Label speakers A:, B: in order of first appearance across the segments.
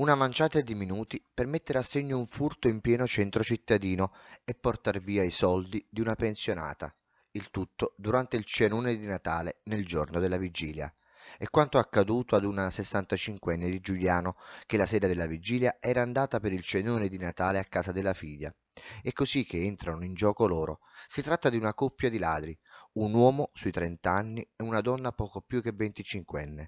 A: una manciata di minuti per mettere a segno un furto in pieno centro cittadino e portar via i soldi di una pensionata, il tutto durante il cenone di Natale nel giorno della vigilia. E quanto accaduto ad una 65enne di Giuliano che la sera della vigilia era andata per il cenone di Natale a casa della figlia. È così che entrano in gioco loro. Si tratta di una coppia di ladri, un uomo sui 30 anni e una donna poco più che 25enne.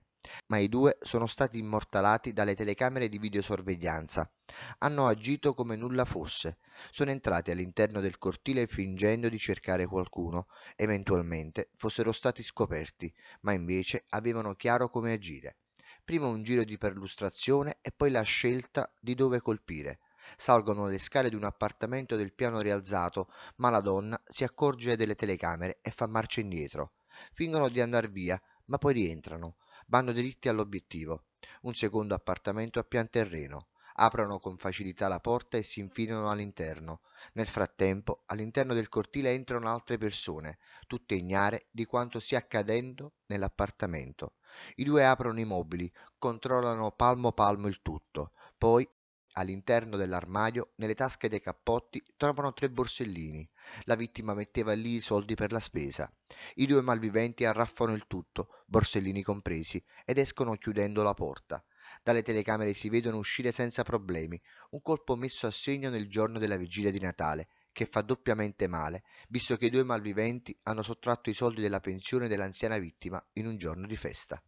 A: Ma i due sono stati immortalati dalle telecamere di videosorveglianza. Hanno agito come nulla fosse. Sono entrati all'interno del cortile fingendo di cercare qualcuno, eventualmente fossero stati scoperti, ma invece avevano chiaro come agire. Prima un giro di perlustrazione e poi la scelta di dove colpire salgono le scale di un appartamento del piano rialzato, ma la donna si accorge delle telecamere e fa marcia indietro. Fingono di andar via, ma poi rientrano vanno diritti all'obiettivo, un secondo appartamento a pian terreno. Aprono con facilità la porta e si infilano all'interno. Nel frattempo, all'interno del cortile entrano altre persone, tutte ignare di quanto stia accadendo nell'appartamento. I due aprono i mobili, controllano palmo palmo il tutto, poi All'interno dell'armadio, nelle tasche dei cappotti, trovano tre borsellini. La vittima metteva lì i soldi per la spesa. I due malviventi arraffano il tutto, borsellini compresi, ed escono chiudendo la porta. Dalle telecamere si vedono uscire senza problemi, un colpo messo a segno nel giorno della vigilia di Natale, che fa doppiamente male, visto che i due malviventi hanno sottratto i soldi della pensione dell'anziana vittima in un giorno di festa.